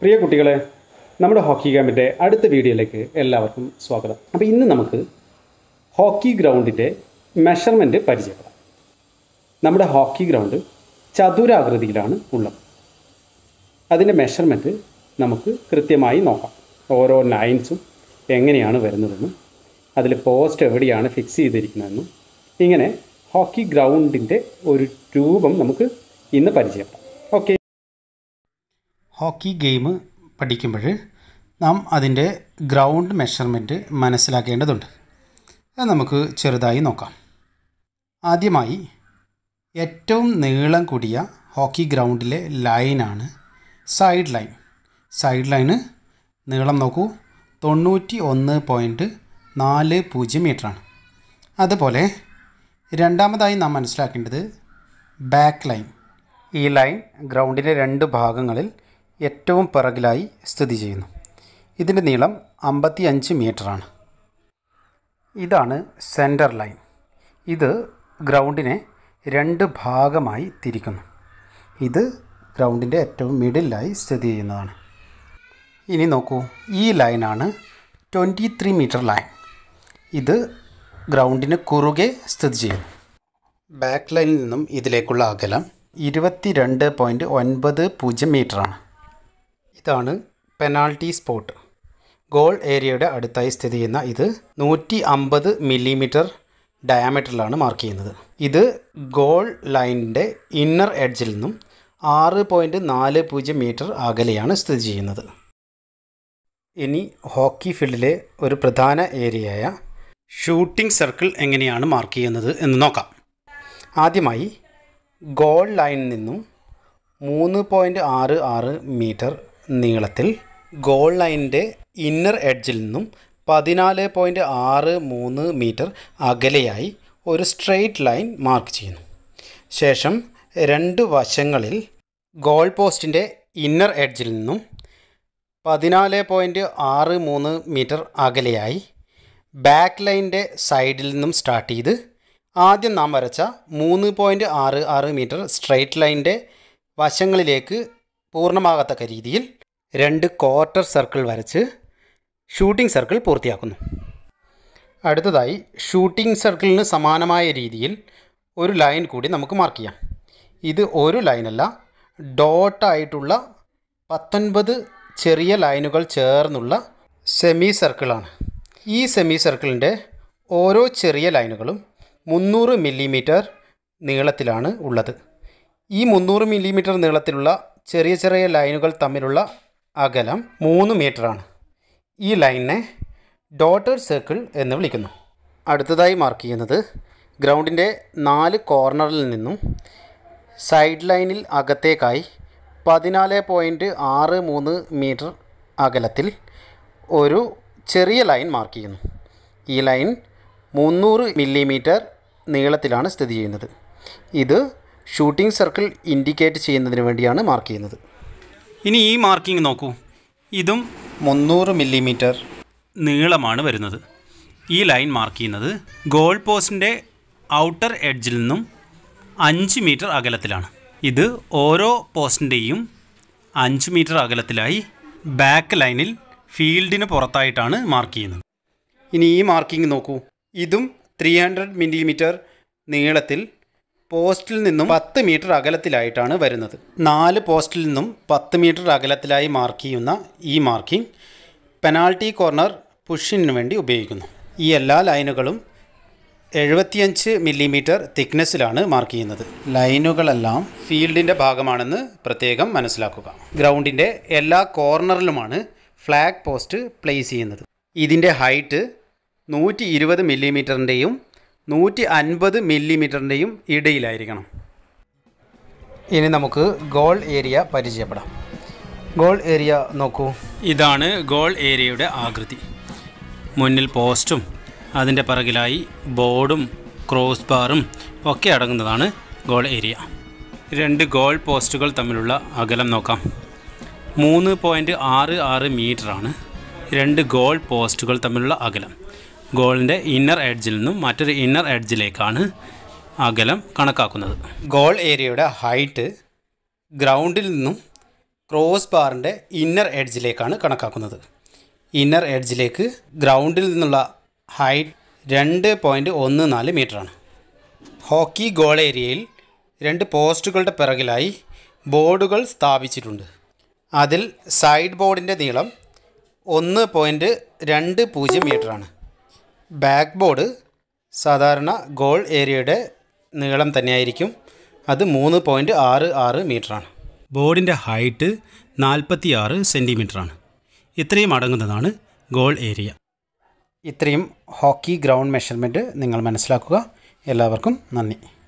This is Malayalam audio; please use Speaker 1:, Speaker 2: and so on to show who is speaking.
Speaker 1: പ്രിയ കുട്ടികളെ നമ്മുടെ ഹോക്കി ക്യാമ്പിൻ്റെ അടുത്ത വീഡിയോയിലേക്ക് എല്ലാവർക്കും സ്വാഗതം അപ്പോൾ ഇന്ന് നമുക്ക് ഹോക്കി ഗ്രൗണ്ടിൻ്റെ മെഷർമെൻ്റ് പരിചയപ്പെടാം നമ്മുടെ ഹോക്കി ഗ്രൗണ്ട് ചതുരാകൃതിയിലാണ് ഉള്ളത് അതിൻ്റെ മെഷർമെൻറ്റ് നമുക്ക് കൃത്യമായി നോക്കാം ഓരോ ലൈൻസും എങ്ങനെയാണ് വരുന്നതെന്നും അതിൽ പോസ്റ്റ് എവിടെയാണ് ഫിക്സ് ചെയ്തിരിക്കുന്നതെന്നും ഇങ്ങനെ ഹോക്കി ഗ്രൗണ്ടിൻ്റെ ഒരു രൂപം നമുക്ക് ഇന്ന് പരിചയപ്പെടാം ഓക്കെ ഹോക്കി ഗെയിം പഠിക്കുമ്പോൾ നാം അതിൻ്റെ ഗ്രൗണ്ട് മെഷർമെൻറ്റ് മനസ്സിലാക്കേണ്ടതുണ്ട് അത് നമുക്ക് ചെറുതായി നോക്കാം ആദ്യമായി ഏറ്റവും നീളം കൂടിയ ഹോക്കി ഗ്രൗണ്ടിലെ ലൈനാണ് സൈഡ് ലൈൻ സൈഡ് ലൈന് നീളം നോക്കൂ തൊണ്ണൂറ്റി ഒന്ന് പോയിൻറ്റ് നാല് പൂജ്യം മീറ്ററാണ് അതുപോലെ രണ്ടാമതായി നാം മനസ്സിലാക്കേണ്ടത് ബാക്ക് ലൈൻ ഈ ലൈൻ ഗ്രൗണ്ടിൻ്റെ രണ്ട് ഭാഗങ്ങളിൽ ഏറ്റവും പിറകിലായി സ്ഥിതി ചെയ്യുന്നു ഇതിൻ്റെ നീളം അമ്പത്തി അഞ്ച് മീറ്ററാണ് ഇതാണ് സെൻറ്റർ ലൈൻ ഇത് ഗ്രൗണ്ടിനെ രണ്ട് ഭാഗമായി തിരിക്കുന്നു ഇത് ഗ്രൗണ്ടിൻ്റെ ഏറ്റവും മിഡിലായി സ്ഥിതി ചെയ്യുന്നതാണ് ഇനി നോക്കൂ ഈ ലൈനാണ് ട്വൻറ്റി ത്രീ മീറ്റർ ലൈൻ ഇത് ഗ്രൗണ്ടിന് കുറുകെ സ്ഥിതി ചെയ്യുന്നു ബാക്ക് ലൈനിൽ നിന്നും ഇതിലേക്കുള്ള അകലം ഇരുപത്തി രണ്ട് പോയിൻറ്റ് ഒൻപത് പൂജ്യം മീറ്ററാണ് ഇതാണ് പെനാൾട്ടി സ്പോട്ട് ഗോൾ ഏരിയയുടെ അടുത്തായി സ്ഥിതി ചെയ്യുന്ന ഇത് നൂറ്റി അമ്പത് മില്ലിമീറ്റർ ഡയാമീറ്ററിലാണ് മാർക്ക് ചെയ്യുന്നത് ഇത് ഗോൾ ലൈനിൻ്റെ ഇന്നർ എഡ്ജിൽ നിന്നും ആറ് പോയിൻ്റ് നാല് പൂജ്യം മീറ്റർ അകലെയാണ് സ്ഥിതി ചെയ്യുന്നത് ഇനി ഹോക്കി ഫീൽഡിലെ ഒരു പ്രധാന ഏരിയയായ ഷൂട്ടിംഗ് സർക്കിൾ എങ്ങനെയാണ് മാർക്ക് ചെയ്യുന്നത് എന്ന് നോക്കാം ആദ്യമായി ഗോൾ ലൈനിൽ നിന്നും മൂന്ന് പോയിൻറ്റ് ആറ് ആറ് മീറ്റർ നീളത്തിൽ ഗോൾ ലൈനിൻ്റെ ഇന്നർ എഡ്ജിൽ നിന്നും പതിനാല് പോയിൻറ്റ് ആറ് മൂന്ന് മീറ്റർ അകലെയായി ഒരു സ്ട്രെയിറ്റ് ലൈൻ മാർക്ക് ചെയ്യുന്നു ശേഷം രണ്ട് വശങ്ങളിൽ ഗോൾ പോസ്റ്റിൻ്റെ ഇന്നർ എഡ്ജിൽ നിന്നും പതിനാല് പോയിൻറ്റ് ആറ് മൂന്ന് മീറ്റർ അകലെയായി ബാക്ക് ലൈൻ്റെ സൈഡിൽ നിന്നും സ്റ്റാർട്ട് ചെയ്ത് ആദ്യം നാം വരച്ച മൂന്ന് പോയിൻറ്റ് ആറ് ആറ് മീറ്റർ സ്ട്രെയിറ്റ് ലൈൻ്റെ വശങ്ങളിലേക്ക് പൂർണ്ണമാകത്തക്ക രീതിയിൽ രണ്ട് ക്വാർട്ടർ സർക്കിൾ വരച്ച് ഷൂട്ടിംഗ് സർക്കിൾ പൂർത്തിയാക്കുന്നു അടുത്തതായി ഷൂട്ടിംഗ് സർക്കിളിന് സമാനമായ രീതിയിൽ ഒരു ലൈൻ കൂടി നമുക്ക് മാർക്ക് ചെയ്യാം ഇത് ഒരു ലൈനല്ല ഡോട്ടായിട്ടുള്ള പത്തൊൻപത് ചെറിയ ലൈനുകൾ ചേർന്നുള്ള സെമി സർക്കിളാണ് ഈ സെമി സർക്കിളിൻ്റെ ഓരോ ചെറിയ ലൈനുകളും മുന്നൂറ് മില്ലിമീറ്റർ നീളത്തിലാണ് ഉള്ളത് ഈ മുന്നൂറ് മില്ലിമീറ്റർ നീളത്തിലുള്ള ചെറിയ ചെറിയ ലൈനുകൾ തമ്മിലുള്ള അകലം മൂന്ന് ആണ് ഈ ലൈനിനെ ഡോട്ടർ സർക്കിൾ എന്ന് വിളിക്കുന്നു അടുത്തതായി മാർക്ക് ചെയ്യുന്നത് ഗ്രൗണ്ടിൻ്റെ നാല് കോർണറിൽ നിന്നും സൈഡ് ലൈനിൽ അകത്തേക്കായി പതിനാല് പോയിൻറ്റ് ആറ് മൂന്ന് മീറ്റർ അകലത്തിൽ ഒരു ചെറിയ ലൈൻ മാർക്ക് ചെയ്യുന്നു ഈ ലൈൻ മുന്നൂറ് മില്ലിമീറ്റർ നീളത്തിലാണ് സ്ഥിതി ചെയ്യുന്നത് ഇത് ഷൂട്ടിംഗ് സർക്കിൾ ഇൻഡിക്കേറ്റ് ചെയ്യുന്നതിന് വേണ്ടിയാണ് മാർക്ക് ചെയ്യുന്നത് ഇനി ഈ മാർക്കിംഗ് നോക്കൂ ഇതും മുന്നൂറ് മില്ലിമീറ്റർ നീളമാണ് വരുന്നത് ഈ ലൈൻ മാർക്ക് ചെയ്യുന്നത് ഗോൾ പോസ്റ്റിൻ്റെ ഔട്ടർ എഡ്ജിൽ നിന്നും അഞ്ച് മീറ്റർ അകലത്തിലാണ് ഇത് ഓരോ പോസ്റ്റിൻ്റെയും അഞ്ച് മീറ്റർ അകലത്തിലായി ബാക്ക് ലൈനിൽ ഫീൽഡിന് പുറത്തായിട്ടാണ് മാർക്ക് ചെയ്യുന്നത് ഇനി ഈ മാർക്കിംഗ് നോക്കൂ ഇതും ത്രീ ഹൺഡ്രഡ് മില്ലിമീറ്റർ നീളത്തിൽ പോസ്റ്റിൽ നിന്നും പത്ത് മീറ്റർ അകലത്തിലായിട്ടാണ് വരുന്നത് നാല് പോസ്റ്റിൽ നിന്നും പത്ത് മീറ്റർ അകലത്തിലായി മാർക്ക് ചെയ്യുന്ന ഈ മാർക്കിംഗ് പെനാൾട്ടി കോർണർ പുഷിന് വേണ്ടി ഉപയോഗിക്കുന്നു ഈ എല്ലാ ലൈനുകളും എഴുപത്തിയഞ്ച് മില്ലിമീറ്റർ തിക്നെസ്സിലാണ് മാർക്ക് ചെയ്യുന്നത് ലൈനുകളെല്ലാം ഫീൽഡിൻ്റെ ഭാഗമാണെന്ന് പ്രത്യേകം മനസ്സിലാക്കുക ഗ്രൗണ്ടിൻ്റെ എല്ലാ കോർണറിലുമാണ് ഫ്ലാഗ് പോസ്റ്റ് പ്ലേസ് ചെയ്യുന്നത് ഇതിൻ്റെ ഹൈറ്റ് നൂറ്റി ഇരുപത് മില്ലിമീറ്ററിൻ്റെയും നൂറ്റി അൻപത് മില്ലിമീറ്ററിൻ്റെയും ഇടയിലായിരിക്കണം ഇനി നമുക്ക് ഗോൾ ഏരിയ പരിചയപ്പെടാം ഗോൾ ഏരിയ നോക്കൂ ഇതാണ് ഗോൾ ഏരിയയുടെ ആകൃതി മുന്നിൽ പോസ്റ്റും അതിൻ്റെ പിറകിലായി ബോർഡും ക്രോസ് ബാറും ഒക്കെ അടങ്ങുന്നതാണ് ഗോൾ ഏരിയ രണ്ട് ഗോൾ പോസ്റ്റുകൾ തമ്മിലുള്ള അകലം നോക്കാം മൂന്ന് പോയിൻറ്റ് ആറ് ആറ് മീറ്ററാണ് രണ്ട് ഗോൾ പോസ്റ്റുകൾ തമ്മിലുള്ള അകലം ഗോളിൻ്റെ ഇന്നർ എഡ്ജിൽ നിന്നും മറ്റൊരു ഇന്നർ എഡ്ജിലേക്കാണ് അകലം കണക്കാക്കുന്നത് ഗോൾ ഏരിയയുടെ ഹൈറ്റ് ഗ്രൗണ്ടിൽ നിന്നും ക്രോസ് ബാറിൻ്റെ ഇന്നർ എഡ്ജിലേക്കാണ് കണക്കാക്കുന്നത് ഇന്നർ എഡ്ജിലേക്ക് ഗ്രൗണ്ടിൽ നിന്നുള്ള ഹൈറ്റ് രണ്ട് പോയിൻറ്റ് ഒന്ന് നാല് മീറ്ററാണ് ഹോക്കി ഗോൾ ഏരിയയിൽ രണ്ട് പോസ്റ്റുകളുടെ പിറകിലായി ബോർഡുകൾ സ്ഥാപിച്ചിട്ടുണ്ട് അതിൽ സൈഡ് ബോർഡിൻ്റെ നീളം ഒന്ന് പോയിൻറ്റ് രണ്ട് പൂജ്യം മീറ്ററാണ് ബാക്ക് ബോർഡ് സാധാരണ ഗോൾ ഏരിയയുടെ നീളം തന്നെയായിരിക്കും അത് മൂന്ന് പോയിൻറ്റ് ആറ് ആറ് മീറ്ററാണ് ബോർഡിൻ്റെ ഹൈറ്റ് നാൽപ്പത്തി ആറ് സെൻറ്റിമീറ്ററാണ് ഇത്രയും അടങ്ങുന്നതാണ് ഗോൾ ഏരിയ ഇത്രയും ഹോക്കി ഗ്രൗണ്ട് മെഷർമെൻറ്റ് നിങ്ങൾ മനസ്സിലാക്കുക എല്ലാവർക്കും നന്ദി